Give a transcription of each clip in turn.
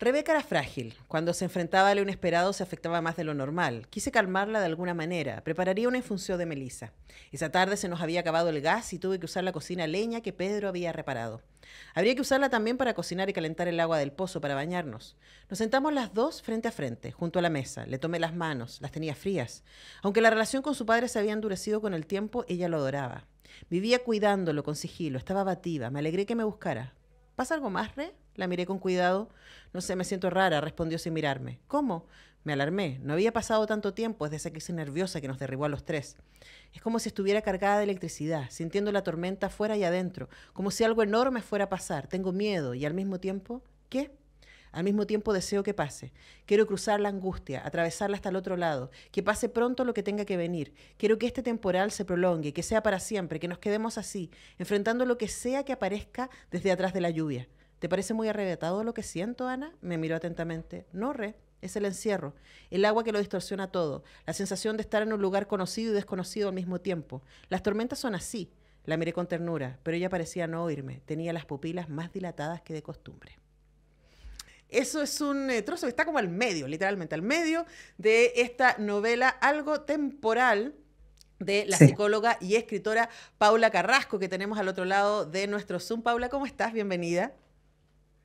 Rebeca era frágil. Cuando se enfrentaba a lo inesperado se afectaba más de lo normal. Quise calmarla de alguna manera. Prepararía una infusión de melisa. Esa tarde se nos había acabado el gas y tuve que usar la cocina leña que Pedro había reparado. Habría que usarla también para cocinar y calentar el agua del pozo para bañarnos. Nos sentamos las dos frente a frente, junto a la mesa. Le tomé las manos, las tenía frías. Aunque la relación con su padre se había endurecido con el tiempo, ella lo adoraba. Vivía cuidándolo con sigilo, estaba abatida. Me alegré que me buscara. ¿Pasa algo más, Re? La miré con cuidado. No sé, me siento rara, respondió sin mirarme. ¿Cómo? Me alarmé. No había pasado tanto tiempo desde esa crisis nerviosa que nos derribó a los tres. Es como si estuviera cargada de electricidad, sintiendo la tormenta fuera y adentro, como si algo enorme fuera a pasar. Tengo miedo y al mismo tiempo, ¿qué? Al mismo tiempo deseo que pase. Quiero cruzar la angustia, atravesarla hasta el otro lado, que pase pronto lo que tenga que venir. Quiero que este temporal se prolongue, que sea para siempre, que nos quedemos así, enfrentando lo que sea que aparezca desde atrás de la lluvia. ¿Te parece muy arrebatado lo que siento, Ana? Me miró atentamente. No, Re, es el encierro, el agua que lo distorsiona todo, la sensación de estar en un lugar conocido y desconocido al mismo tiempo. Las tormentas son así. La miré con ternura, pero ella parecía no oírme. Tenía las pupilas más dilatadas que de costumbre. Eso es un eh, trozo que está como al medio, literalmente al medio de esta novela algo temporal de la psicóloga y escritora Paula Carrasco, que tenemos al otro lado de nuestro Zoom. Paula, ¿cómo estás? Bienvenida.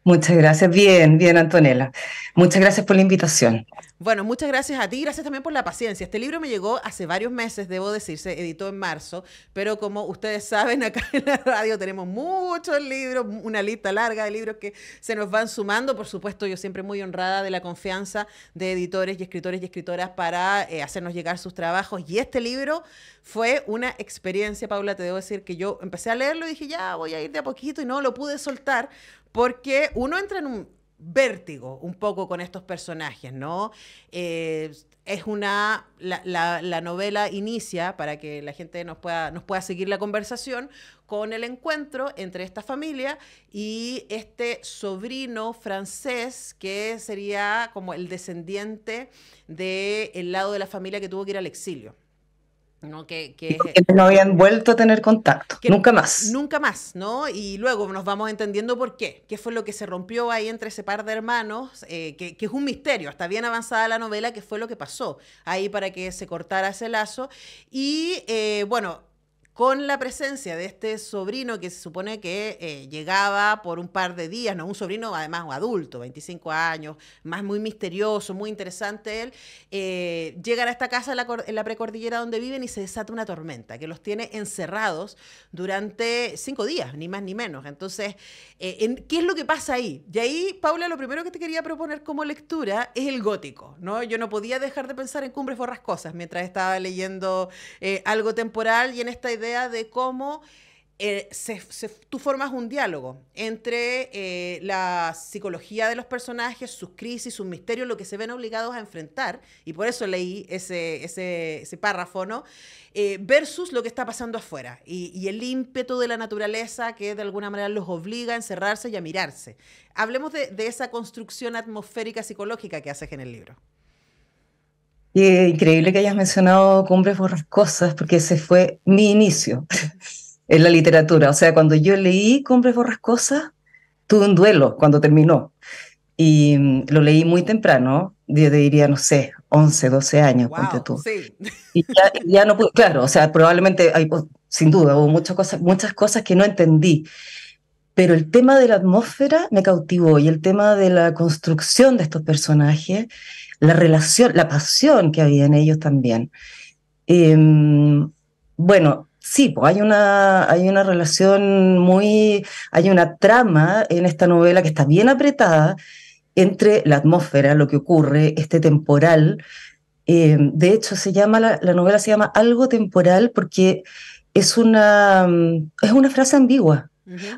Muchas gracias. Bien, bien, Antonella. Muchas gracias por la invitación. Bueno, muchas gracias a ti, gracias también por la paciencia. Este libro me llegó hace varios meses, debo decirse, editó en marzo, pero como ustedes saben, acá en la radio tenemos muchos libros, una lista larga de libros que se nos van sumando. Por supuesto, yo siempre muy honrada de la confianza de editores y escritores y escritoras para eh, hacernos llegar sus trabajos. Y este libro fue una experiencia, Paula, te debo decir que yo empecé a leerlo y dije, ya voy a ir de a poquito y no lo pude soltar porque uno entra en un vértigo un poco con estos personajes, ¿no? Eh, es una, la, novela inicia, para que la gente nos pueda, nos pueda seguir la conversación, con el encuentro entre esta familia y este sobrino francés que sería como el descendiente del lado de la familia que tuvo que ir al exilio. Que, no habían vuelto a tener contacto, nunca más. Nunca más, ¿no? Y luego nos vamos entendiendo por qué, qué fue lo que se rompió ahí entre ese par de hermanos, eh, que, es un misterio, está bien avanzada la novela, qué fue lo que pasó ahí para que se cortara ese lazo. Y eh, bueno, con la presencia de este sobrino que se supone que eh, llegaba por un par de días, no un sobrino además un adulto, 25 años, más muy misterioso, muy interesante él, eh, a esta casa en la, precordillera donde viven y se desata una tormenta que los tiene encerrados durante cinco días, ni más ni menos. Entonces, eh, ¿qué es lo que pasa ahí? Y ahí, Paula, lo primero que te quería proponer como lectura es el gótico, ¿no? Yo no podía dejar de pensar en Cumbres Borrascosas mientras estaba leyendo eh, algo temporal y en esta idea de cómo eh, tú formas un diálogo entre eh, la psicología de los personajes, sus crisis, sus misterios, lo que se ven obligados a enfrentar, y por eso leí ese, párrafo, ¿no? Eh, versus lo que está pasando afuera y, el ímpetu de la naturaleza que de alguna manera los obliga a encerrarse y a mirarse. Hablemos de, de esa construcción atmosférica psicológica que haces en el libro. Eh, increíble que hayas mencionado Cumbres Borrascosas, porque ese fue mi inicio en la literatura. O sea, cuando yo leí Cumbres Borrascosas, tuve un duelo cuando terminó. Y mm, lo leí muy temprano, yo te diría, no sé, 11, 12 años, ponte tú. Sí. Y ya, no pude, claro, o sea, probablemente, hay, oh, sin duda, hubo muchas cosas, muchas cosas que no entendí. Pero el tema de la atmósfera me cautivó y el tema de la construcción de estos personajes la relación, la pasión que había en ellos también. Em, bueno, sí, pues hay una, hay una relación muy, hay una trama en esta novela que está bien apretada entre la atmósfera, lo que ocurre, este temporal. Em, de hecho, se llama la, novela se llama Algo temporal porque es una, es una frase ambigua.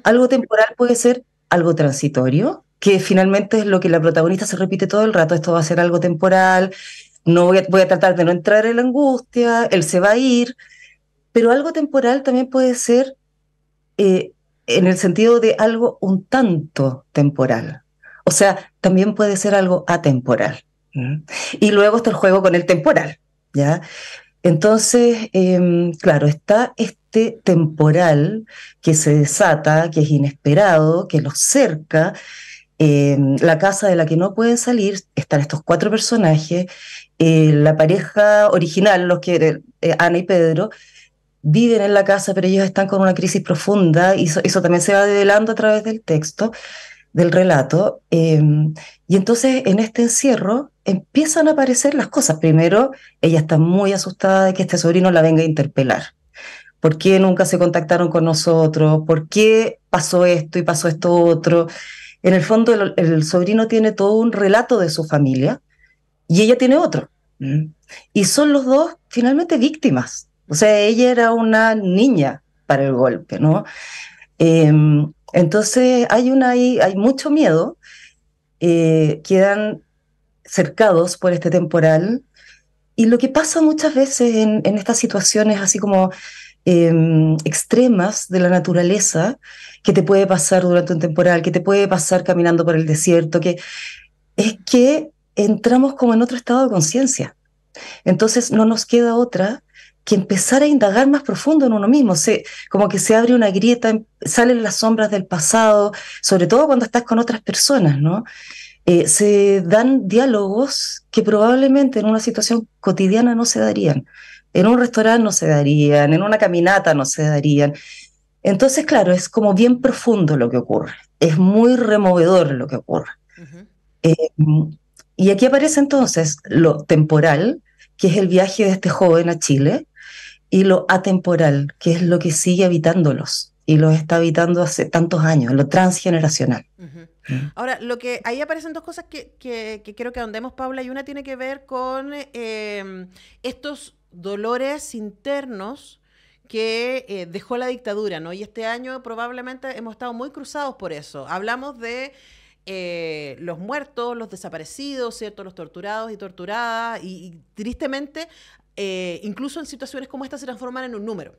Algo temporal puede ser algo transitorio, que finalmente es lo que la protagonista se repite todo el rato, esto va a ser algo temporal, no voy a, tratar de no entrar en la angustia, él se va a ir, pero algo temporal también puede ser eh, en el sentido de algo un tanto temporal, o sea, también puede ser algo atemporal. Mm. Y luego está el juego con el temporal, ¿ya? Entonces, em, claro, está este temporal que se desata, que es inesperado, que lo cerca, la casa de la que no pueden salir, están estos cuatro personajes, eh, la pareja original, los que eh, Ana y Pedro, viven en la casa, pero ellos están con una crisis profunda, y eso, también se va develando a través del texto, del relato. Em, y entonces en este encierro empiezan a aparecer las cosas. Primero, ella está muy asustada de que este sobrino la venga a interpelar. ¿Por qué nunca se contactaron con nosotros? ¿Por qué pasó esto y pasó esto otro? en el fondo el, sobrino tiene todo un relato de su familia y ella tiene otro. Y son los dos finalmente víctimas. O sea, ella era una niña para el golpe, ¿no? Em, entonces hay, hay mucho miedo. Eh, quedan cercados por este temporal. Y lo que pasa muchas veces en, en estas situaciones, así como Em, extremas de la naturaleza que te puede pasar durante un temporal, que te puede pasar caminando por el desierto, que es que entramos como en otro estado de conciencia. Entonces no nos queda otra que empezar a indagar más profundo en uno mismo, se, como que se abre una grieta, em, salen las sombras del pasado, sobre todo cuando estás con otras personas, ¿no? Eh, se dan diálogos que probablemente en una situación cotidiana no se darían en un restaurante no se darían, en una caminata no se darían. Entonces, claro, es como bien profundo lo que ocurre, es muy removedor lo que ocurre. Eh, y aquí aparece entonces lo temporal, que es el viaje de este joven a Chile, y lo atemporal, que es lo que sigue habitándolos y los está habitando hace tantos años, lo transgeneracional. Ahora, lo que ahí aparecen dos cosas que, que, que quiero que ahondemos, Paula, y una tiene que ver con em, estos dolores internos que eh, dejó la dictadura, ¿no? Y este año probablemente hemos estado muy cruzados por eso. Hablamos de eh, los muertos, los desaparecidos, ¿cierto? Los torturados y torturadas, y, y tristemente, eh, incluso en situaciones como esta se transforman en un número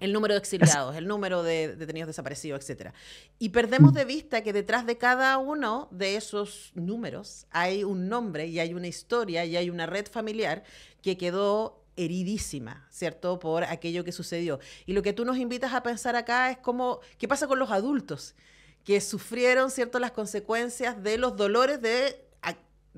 el número de exiliados, el número de detenidos desaparecidos, etc. Y perdemos mm. de vista que detrás de cada uno de esos números hay un nombre y hay una historia y hay una red familiar que quedó heridísima, ¿cierto? Por aquello que sucedió. Y lo que tú nos invitas a pensar acá es cómo, ¿qué pasa con los adultos que sufrieron, ¿cierto?, las consecuencias de los dolores de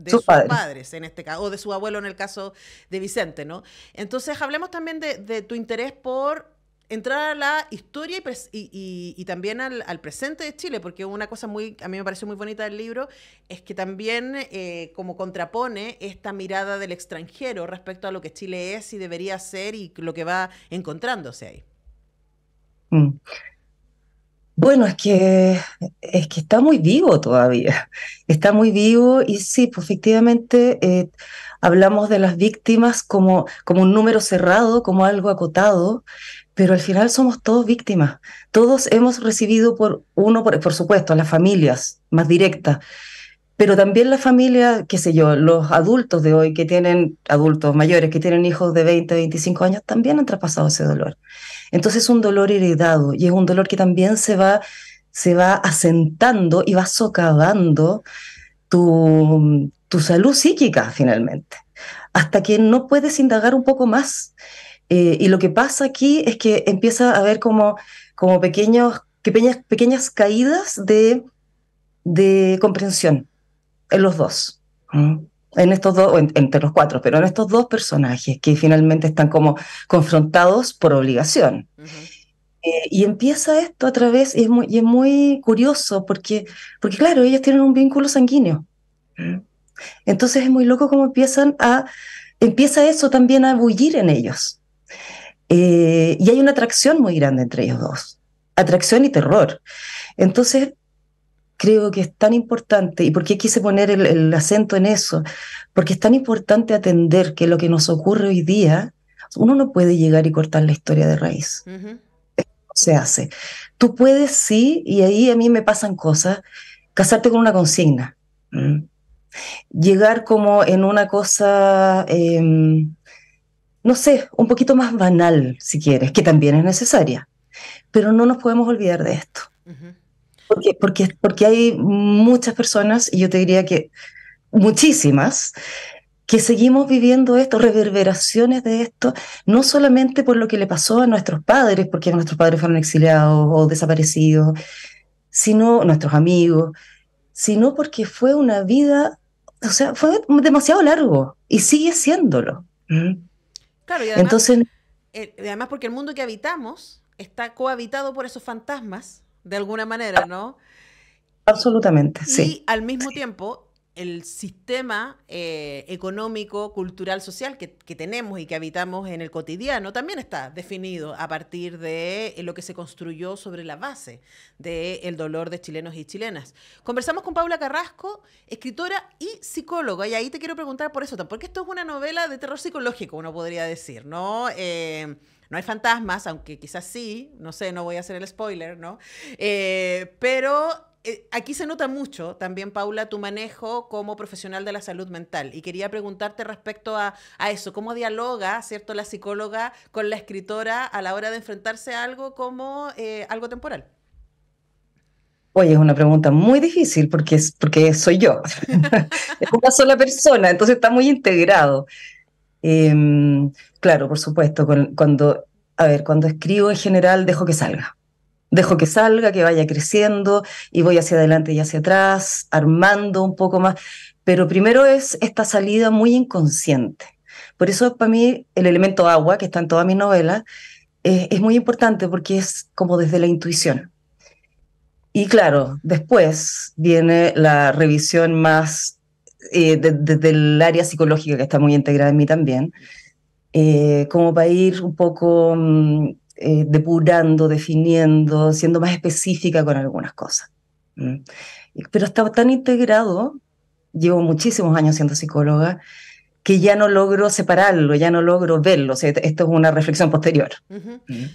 sus, padres. en este caso, o de su abuelo en el caso de Vicente, ¿no? Entonces, hablemos también de tu interés por entrar a la historia y, también al, presente de Chile, porque una cosa muy, a mí me pareció muy bonita del libro, es que también eh, como contrapone esta mirada del extranjero respecto a lo que Chile es y debería ser y lo que va encontrándose ahí. Mm. Bueno, es que, es que está muy vivo todavía, está muy vivo y sí, pues efectivamente eh, hablamos de las víctimas como, como un número cerrado, como algo acotado, pero al final somos todos víctimas. Todos hemos recibido por uno, por, supuesto, las familias más directas, pero también la familia, qué sé yo, los adultos de hoy que tienen, adultos mayores que tienen hijos de 20, 25 años, también han traspasado ese dolor. Entonces es un dolor heredado y es un dolor que también se va, se va asentando y va socavando tu, tu salud psíquica finalmente, hasta que no puedes indagar un poco más eh, y lo que pasa aquí es que empieza a haber como, como pequeños, pequeñas, pequeñas caídas de, de comprensión en los dos. en estos dos, entre los cuatro, pero en estos dos personajes que finalmente están como confrontados por obligación. Eh, y empieza esto a través, y es muy, y es muy curioso, porque, porque claro, ellos tienen un vínculo sanguíneo. Entonces es muy loco cómo empiezan a, empieza eso también a bullir en ellos. Eh, y hay una atracción muy grande entre ellos dos, atracción y terror. Entonces, creo que es tan importante, y por qué quise poner el, acento en eso, porque es tan importante atender que lo que nos ocurre hoy día, uno no puede llegar y cortar la historia de raíz. Se hace. Tú puedes, sí, y ahí a mí me pasan cosas, casarte con una consigna. Llegar como en una cosa... Em, no sé, un poquito más banal, si quieres, que también es necesaria. Pero no nos podemos olvidar de esto. porque, hay muchas personas, y yo te diría que muchísimas, que seguimos viviendo esto, reverberaciones de esto, no solamente por lo que le pasó a nuestros padres, porque nuestros padres fueron exiliados o desaparecidos, sino nuestros amigos, sino porque fue una vida, o sea, fue demasiado largo y sigue siéndolo. ¿Mm? Claro, y además, Entonces, eh, además porque el mundo que habitamos está cohabitado por esos fantasmas, de alguna manera, ¿no? Absolutamente, sí. Y al mismo tiempo, el sistema eh, económico, cultural, social que, tenemos y que habitamos en el cotidiano también está definido a partir de eh, lo que se construyó sobre la base del dolor de chilenos y chilenas. Conversamos con Paula Carrasco, escritora y psicóloga, y ahí te quiero preguntar por eso, porque esto es una novela de terror psicológico, uno podría decir, ¿no? Eh, no hay fantasmas, aunque quizás sí, no sé, no voy a hacer el spoiler, ¿no? pero eh, aquí se nota mucho también, Paula, tu manejo como profesional de la salud mental. Y quería preguntarte respecto a, eso, ¿cómo dialoga, cierto, la psicóloga con la escritora a la hora de enfrentarse a algo como eh, algo temporal? Oye, es una pregunta muy difícil porque, es, porque soy yo. es una sola persona, entonces está muy integrado. Em, claro, por supuesto, cuando, a ver, cuando escribo en general dejo que salga dejo que salga, que vaya creciendo y voy hacia adelante y hacia atrás, armando un poco más. Pero primero es esta salida muy inconsciente. Por eso para mí el elemento agua, que está en toda mi novela, es muy importante porque es como desde la intuición. Y claro, después viene la revisión más desde eh, el área psicológica que está muy integrada en mí también, eh, como para ir un poco... Mm, eh, depurando, definiendo, siendo más específica con algunas cosas. Pero estaba tan integrado, llevo muchísimos años siendo psicóloga, que ya no logro separarlo, ya no logro verlo. esto es una reflexión posterior.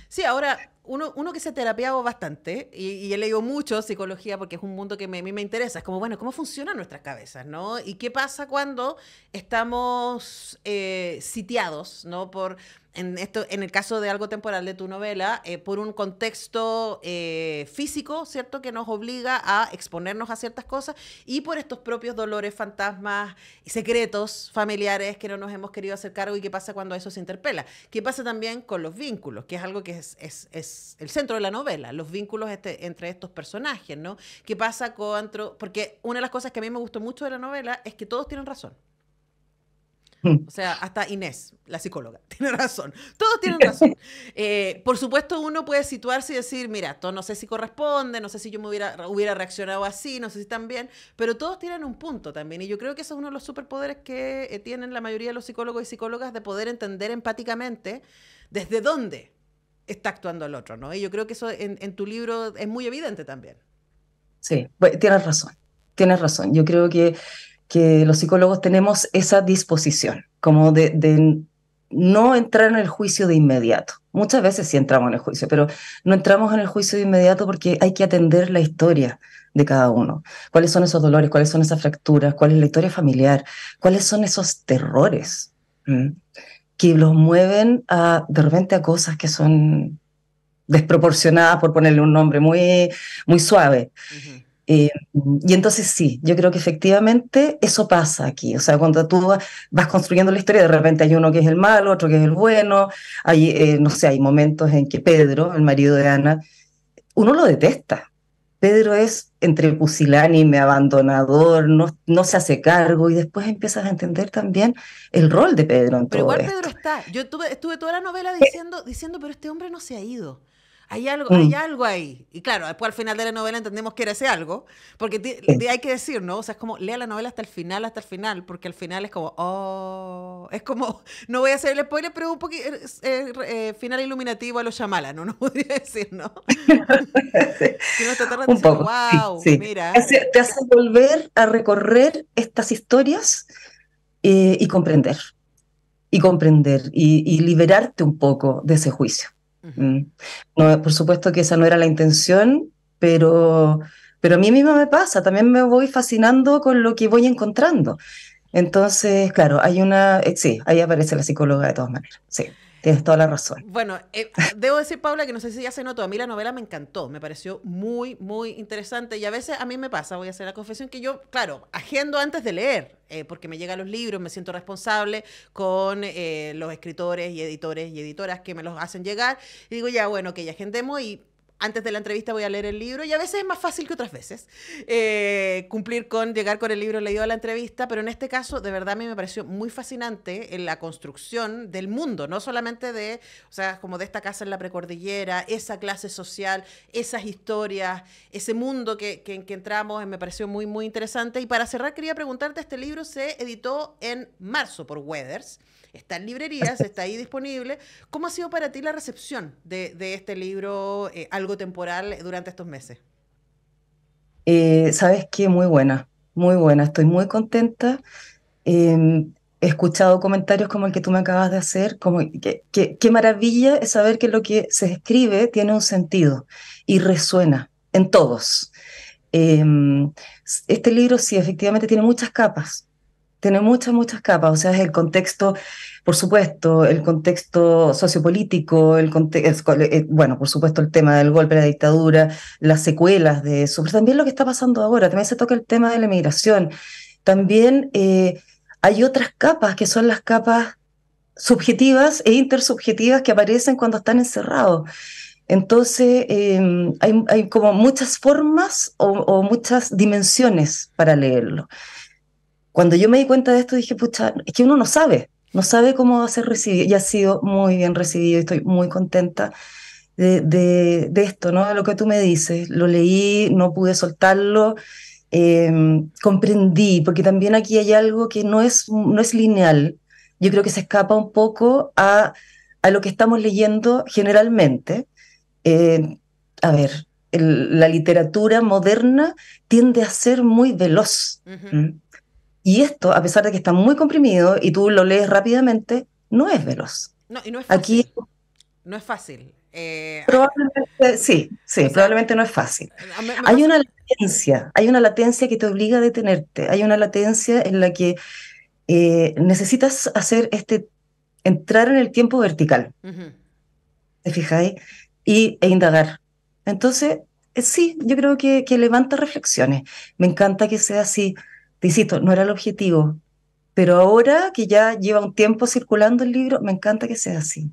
Sí, ahora uno, uno, que se ha bastante, y, le he leído mucho psicología porque es un mundo que a mí me interesa, es como, bueno, ¿cómo funcionan nuestras cabezas, no? ¿Y qué pasa cuando estamos eh, sitiados, no? Por en, esto, en el caso de algo temporal de tu novela, eh, por un contexto eh, físico, ¿cierto? Que nos obliga a exponernos a ciertas cosas y por estos propios dolores, fantasmas, secretos familiares que no nos hemos querido hacer cargo y qué pasa cuando eso se interpela. ¿Qué pasa también con los vínculos? Que es algo que es, es, es el centro de la novela, los vínculos este, entre estos personajes, ¿no? ¿Qué pasa con... Porque una de las cosas que a mí me gustó mucho de la novela es que todos tienen razón. O sea, hasta Inés, la psicóloga, tiene razón. Todos tienen razón. Eh, por supuesto, uno puede situarse y decir, mira, esto no sé si corresponde, no sé si yo me hubiera, hubiera reaccionado así, no sé si también, pero todos tienen un punto también. Y yo creo que eso es uno de los superpoderes que eh, tienen la mayoría de los psicólogos y psicólogas de poder entender empáticamente desde dónde está actuando el otro, ¿no? Y yo creo que eso en, tu libro es muy evidente también. Sí, pues, tienes razón, tienes razón. Yo creo que que los psicólogos tenemos esa disposición, como de, no entrar en el juicio de inmediato. Muchas veces sí entramos en el juicio, pero no entramos en el juicio de inmediato porque hay que atender la historia de cada uno. ¿Cuáles son esos dolores? ¿Cuáles son esas fracturas? ¿Cuál es la historia familiar? ¿Cuáles son esos terrores mm? que los mueven a, de repente a cosas que son desproporcionadas, por ponerle un nombre muy, muy suave? Eh, y entonces sí, yo creo que efectivamente eso pasa aquí. O sea, cuando tú vas construyendo la historia, de repente hay uno que es el malo, otro que es el bueno. Hay, eh, no sé, hay momentos en que Pedro, el marido de Ana, uno lo detesta. Pedro es entre pusilánime, abandonador, no, no se hace cargo y después empiezas a entender también el rol de Pedro en todo Pedro está. Yo estuve toda la novela diciendo, diciendo, pero este hombre no se ha ido. Hay algo, hay mm. algo ahí. Y claro, después al final de la novela entendemos que era ese algo, porque hay que decir, ¿no? O sea, es como, lea la novela hasta el final, hasta el final, porque al final es como, oh, es como, no voy a hacer el spoiler, pero un poquito, eh, final iluminativo a los Shyamalan, ¿no? No podría decir, ¿no? sí. wow, mira. Te hace volver a recorrer estas historias eh, y comprender, y comprender, y, y liberarte un poco de ese juicio. Mm. No, por supuesto que esa no era la intención, pero, pero a mí misma me pasa, también me voy fascinando con lo que voy encontrando. Entonces, claro, hay una, eh, sí, ahí aparece la psicóloga de todas maneras, sí. Tienes toda la razón. Bueno, eh, debo decir, Paula, que no sé si ya se notó, a mí la novela me encantó, me pareció muy, muy interesante y a veces a mí me pasa, voy a hacer la confesión, que yo, claro, agendo antes de leer, eh, porque me llegan los libros, me siento responsable con eh, los escritores y editores y editoras que me los hacen llegar y digo, ya, bueno, que ya agendemos y antes de la entrevista voy a leer el libro y a veces es más fácil que otras veces eh, cumplir con llegar con el libro leído a la entrevista, pero en este caso de verdad a mí me pareció muy fascinante en eh, la construcción del mundo, no solamente de, o sea, como de esta casa en la precordillera, esa clase social, esas historias, ese mundo que, en que entramos, eh, me pareció muy, muy interesante. Y para cerrar quería preguntarte, este libro se editó en marzo por Weathers está en librerías, está ahí disponible. ¿Cómo ha sido para ti la recepción de, este libro, eh, algo temporal, eh, durante estos meses? Eh, Sabes que muy buena, muy buena, estoy muy contenta. Em, he escuchado comentarios como el que tú me acabas de hacer, como que, qué maravilla es saber que lo que se escribe tiene un sentido y resuena en todos. Em, este libro sí, efectivamente tiene muchas capas, tiene muchas, muchas capas, o sea, es el contexto, por supuesto, el contexto sociopolítico, el contexto, eh, bueno, por supuesto, el tema del golpe de la dictadura, las secuelas de eso, pero también lo que está pasando ahora, también se toca el tema de la migración, también eh, hay otras capas que son las capas subjetivas e intersubjetivas que aparecen cuando están encerrados. Entonces, em, hay, como muchas formas o muchas dimensiones para leerlo cuando yo me di cuenta de esto dije, pucha, es que uno no sabe, no sabe cómo va a ser recibido y ha sido muy bien recibido estoy muy contenta de, esto, ¿no? De lo que tú me dices. Lo leí, no pude soltarlo, em, comprendí, porque también aquí hay algo que no es, no es lineal. Yo creo que se escapa un poco a, a lo que estamos leyendo generalmente. Em, a ver, la literatura moderna tiende a ser muy veloz. Y esto, a pesar de que está muy comprimido y tú lo lees rápidamente, no es veloz. No, y no es fácil. Aquí, no es fácil. Eh, probablemente, sí, sí, probablemente no es fácil. hay una latencia, hay una latencia que te obliga a detenerte, hay una latencia en la que eh, necesitas hacer este, entrar en el tiempo vertical, ¿te fijáis? Y, e indagar. Entonces, eh, sí, yo creo que levanta reflexiones. Me encanta que sea así te insisto, no era el objetivo, pero ahora que ya lleva un tiempo circulando el libro, me encanta que sea así.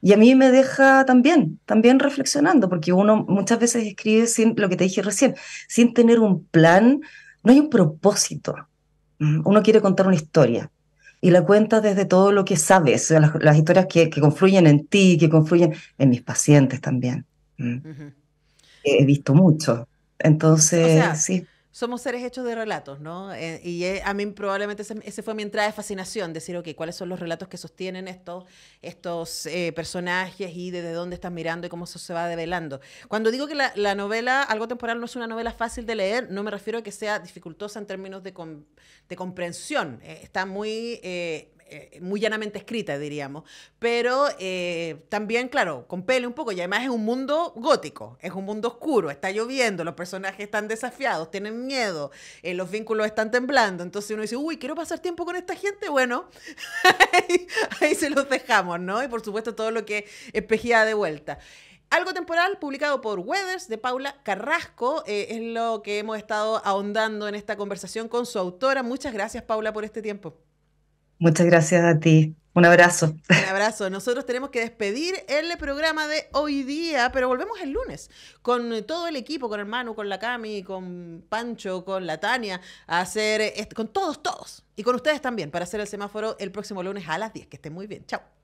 Y a mí me deja también, también reflexionando, porque uno muchas veces escribe sin lo que te dije recién, sin tener un plan, no hay un propósito. Mm, uno quiere contar una historia y la cuenta desde todo lo que sabes, las, historias que, que, confluyen en ti, que confluyen en mis pacientes también. Mm. He visto mucho. Entonces, sí somos seres hechos de relatos, ¿no? Eh, y a mí probablemente ese, fue mi entrada de fascinación, decir, ok, ¿cuáles son los relatos que sostienen estos, estos eh, personajes y desde dónde están mirando y cómo eso se va develando? Cuando digo que la, novela, algo temporal, no es una novela fácil de leer, no me refiero a que sea dificultosa en términos de, de comprensión. Eh, está muy eh, muy llanamente escrita, diríamos, pero eh, también, claro, compele un poco, y además es un mundo gótico, es un mundo oscuro, está lloviendo, los personajes están desafiados, tienen miedo, eh, los vínculos están temblando, entonces uno dice, uy, quiero pasar tiempo con esta gente, bueno, ahí, se los dejamos, ¿no? Y por supuesto todo lo que espejía de vuelta. Algo temporal, publicado por Weathers, de Paula Carrasco, es lo que hemos estado ahondando en esta conversación con su autora. Muchas gracias, Paula, por este tiempo. Muchas gracias a ti. Un abrazo. Un abrazo. Nosotros tenemos que despedir el programa de hoy día, pero volvemos el lunes con todo el equipo, con el Manu, con la Cami, con Pancho, con la Tania, a hacer, con todos, todos. Y con ustedes también, para hacer el semáforo el próximo lunes a las 10. Que estén muy bien. Chao.